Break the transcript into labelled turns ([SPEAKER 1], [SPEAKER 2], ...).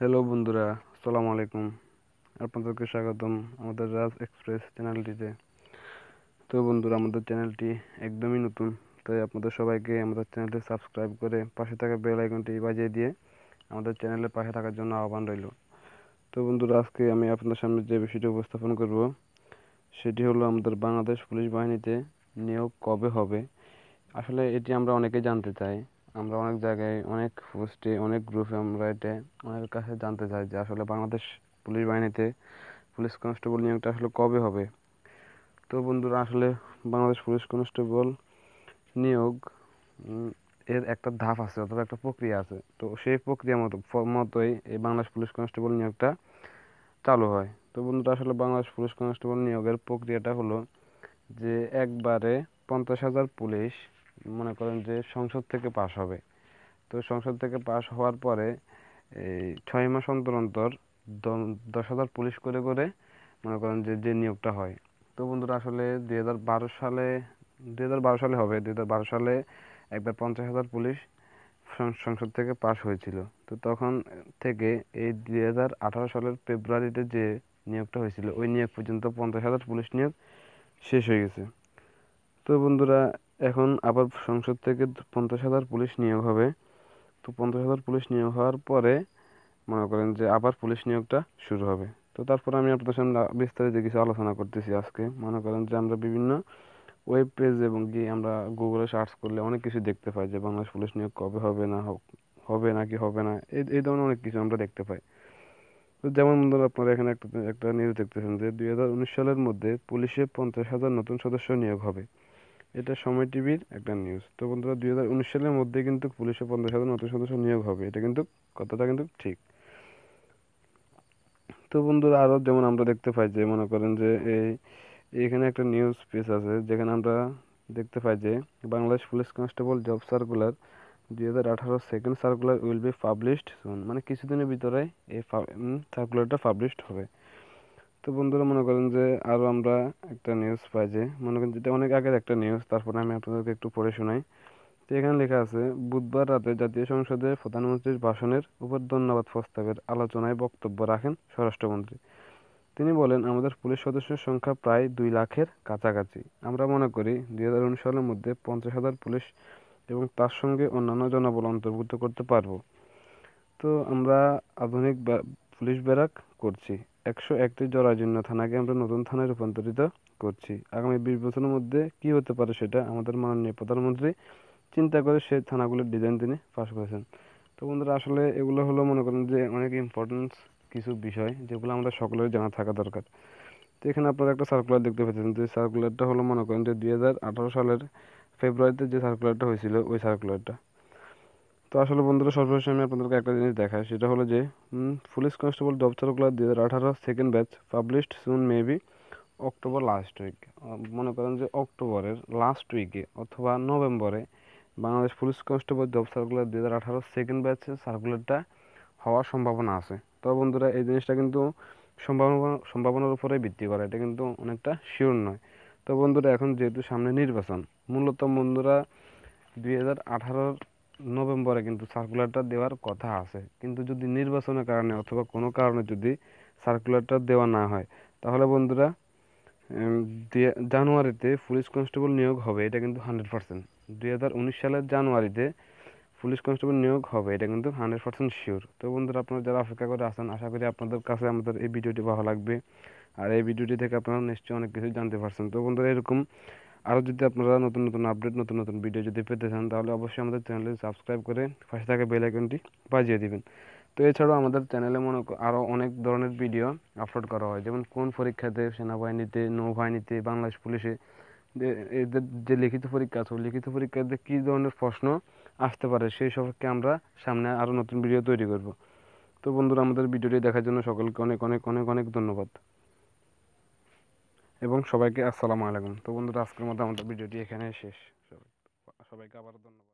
[SPEAKER 1] hello বন্ধুরা আসসালামু আলাইকুম আপনাদেরকে স্বাগতম আমাদের রাজ এক্সপ্রেস চ্যানেলটিতে তো বন্ধুরা আমাদের চ্যানেলটি একদমই নতুন তাই আপনাদের সবাইকে আমাদের চ্যানেলটি সাবস্ক্রাইব করে পাশে থাকা বেল আইকনটি বাজিয়ে দিয়ে আমাদের চ্যানেলের পাশে থাকার জন্য আহ্বান রইল তো বন্ধুরা আজকে আমি আপনাদের সামনে যে বিষয়টি উপস্থাপন করব সেটি হলো আমাদের বাংলাদেশ পুলিশ বাহিনীতে নিয়োগ কবে হবে আসলে এটি আমরা অনেকে জানতে চাই আমরা অনেক জায়গায় অনেক পোস্টে অনেক গ্রুপে আমরা এটা অনেকের কাছে জানতে চাই যে আসলে বাংলাদেশ পুলিশ বাহিনীতে পুলিশ কনস্টেবল নিয়োগটা আসলে কবে হবে তো বন্ধুরা আসলে বাংলাদেশ পুলিশ কনস্টেবল নিয়োগ এর একটা ধাপ আছে অথবা একটা প্রক্রিয়া আছে তো সেই প্রক্রিয়া মতো মতোই এই বাংলাদেশ পুলিশ কনস্টেবল নিয়োগটা চালু হয় তো বন্ধুরা আসলে বাংলাদেশ পুলিশ কনস্টেবল নিয়োগের প্রক্রিয়াটা হলো যে একবারে পঞ্চাশ হাজার পুলিশ মনে করেন যে সংসদ থেকে পাশ হবে তো সংসদ থেকে পাশ হওয়ার পরে এই ছয় মাস অন্তর অন্তর দশ হাজার পুলিশ করে করে মনে করেন যে যে নিয়োগটা হয় তো বন্ধুরা আসলে দুই হাজার বারো সালে দুই হাজার বারো সালে হবে দুই হাজার বারো সালে একবার পঞ্চাশ হাজার পুলিশ সংসদ থেকে পাশ হয়েছিল তো তখন থেকে এই দুই হাজার আঠারো সালের ফেব্রুয়ারিতে যে নিয়োগটা হয়েছিল ওই নিয়োগ পর্যন্ত পঞ্চাশ হাজার পুলিশ নিয়োগ শেষ হয়ে গেছে তো বন্ধুরা এখন আবার সংসদ থেকে পঞ্চাশ হাজার পুলিশ নিয়োগ হবে তো পঞ্চাশ হাজার পুলিশ নিয়োগ হওয়ার পরে মনে করেন যে আবার পুলিশ নিয়োগটা শুরু হবে তো তারপরে আমি আপনাদের সামনে বিস্তারিত কিছু আলোচনা করতেছি আজকে মনে করেন যে আমরা বিভিন্ন ওয়েব পেজ এবং গিয়ে আমরা গুগলে সার্চ করলে অনেক কিছু দেখতে পাই যে বাংলাদেশ পুলিশ নিয়োগ কবে হবে না হবে না কি হবে না এই এই ধরনের অনেক কিছু আমরা দেখতে পাই তো যেমন ধরুন আপনারা এখানে একটা একটা নিউজ দেখতেছেন যে দুই সালের মধ্যে পুলিশে পঞ্চাশ হাজার নতুন সদস্য নিয়োগ হবে এটা সময় টিভির একটা নিউজ তো বন্ধুরা দুই হাজার উনিশ সালের মধ্যে কিন্তু পুলিশে পঞ্চাশ হাজার নতুন সদস্য নিয়োগ হবে এটা কিন্তু কথাটা কিন্তু ঠিক তো বন্ধুরা আরও যেমন আমরা দেখতে পাই যে মনে করেন যে এই এখানে একটা নিউজ পেজ আছে যেখানে আমরা দেখতে পাই যে Bangladesh police constable job circular দুই হাজার আঠারো second circular will be published মানে কিছুদিনের ভিতরে এই সার্কুলারটা পাবলিশড হবে তো বন্ধুরা মনে করেন যে আরও আমরা একটা নিউজ পাই যে মনে করেন যেটা অনেক আগের একটা নিউজ তারপরে আমি আপনাদেরকে একটু পড়ে শোনাই তো এখানে লেখা আছে বুধবার রাতে জাতীয় সংসদে প্রধানমন্ত্রীর ভাষণের উপর ধন্যবাদ প্রস্তাবের আলোচনায় বক্তব্য রাখেন স্বরাষ্ট্রমন্ত্রী তিনি বলেন আমাদের পুলিশ সদস্যের সংখ্যা প্রায় দুই লাখের কাছাকাছি আমরা মনে করি দুই হাজার উনিশ সালের মধ্যে পঞ্চাশ হাজার পুলিশ এবং তার সঙ্গে অন্যান্য জনবল অন্তর্ভুক্ত করতে পারব তো আমরা আধুনিক পুলিশ ব্যারাক করছি একশো একটি জরাজীর্ণ থানাকে আমরা নতুন থানায় রূপান্তরিত করছি আগামী বিশ বছরের মধ্যে কি হতে পারে সেটা আমাদের মাননীয় প্রধানমন্ত্রী চিন্তা করে সেই থানাগুলোর ডিজাইন তিনি পাস করেছেন তো বন্ধুরা আসলে এগুলো হলো মনে করেন যে অনেক ইম্পর্টেন্স কিছু বিষয় যেগুলো আমাদের সকলের জানা থাকা দরকার তো এখানে আপনারা একটা সার্কুলার দেখতে পেয়েছেন যে সার্কুলারটা হলো মনে করেন যে দুই সালের ফেব্রুয়ারিতে যে সার্কুলারটা হয়েছিল ওই সার্কুলারটা তো আসলে বন্ধুরা সর্বশেষ আমি আপনাদেরকে একটা জিনিস দেখাই সেটা হলো যে পুলিশ কনস্টেবল জব দু হাজার আঠারো second batch published soon maybe October last week মনে করেন যে অক্টোবরের লাস্ট উইকে অথবা নভেম্বরে বাংলাদেশ পুলিশ কনস্টেবল জব দু হাজার আঠারো সেকেন্ড ব্যাচে সার্কুলারটা হওয়ার সম্ভাবনা আছে তো বন্ধুরা এই জিনিসটা কিন্তু সম্ভাবনা সম্ভাবনার উপরে ভিত্তি করে এটা কিন্তু অনেকটা শিওর নয় তো বন্ধুরা এখন যেহেতু সামনে নির্বাচন মূলত বন্ধুরা দুই হাজার আঠারোর নভেম্বরে কিন্তু সার্কুলারটা দেওয়ার কথা আছে কিন্তু যদি নির্বাচনের কারণে অথবা কোনো কারণে যদি সার্কুলারটা দেওয়া না হয় তাহলে বন্ধুরা জানুয়ারিতে পুলিশ কনস্টেবল নিয়োগ হবে এটা কিন্তু হান্ড্রেড পার্সেন্ট দুই সালের জানুয়ারিতে পুলিশ কনস্টেবল নিয়োগ হবে এটা কিন্তু হান্ড্রেড পার্সেন্ট শিওর তো বন্ধুরা আপনারা যারা অপেক্ষা করে আসেন আশা করি আপনাদের কাছে আমাদের এই ভিডিওটি ভালো লাগবে আর এই ভিডিওটি থেকে আপনারা নিশ্চয়ই অনেক কিছু জানতে পারছেন তো বন্ধুরা এরকম আরও যদি আপনারা নতুন নতুন আপডেট নতুন নতুন ভিডিও যদি পেতে চান তাহলে অবশ্যই আমাদের চ্যানেলে সাবস্ক্রাইব করে পাশে থাকা বেল আইকনটি বাজিয়ে দিবেন তো এছাড়াও আমাদের চ্যানেলে মনে আরও অনেক ধরনের ভিডিও আপলোড করা হয় যেমন কোন পরীক্ষাতে সেনাবাহিনীতে নৌবাহিনীতে বাংলাদেশ পুলিশে এদের যে লিখিত পরীক্ষা আছে লিখিত পরীক্ষাতে কী ধরনের প্রশ্ন আসতে পারে সেই সম্পর্কে আমরা সামনে আরও নতুন ভিডিও তৈরি করব তো বন্ধুরা আমাদের ভিডিওটি দেখার জন্য সকলকে অনেক অনেক অনেক অনেক ধন্যবাদ এবং সবাইকে আসসালামু আলাইকুম তো বন্ধুরা আজকের মতো আমাদের ভিডিওটি এখানেই শেষ সবাইকে আবার ধন্যবাদ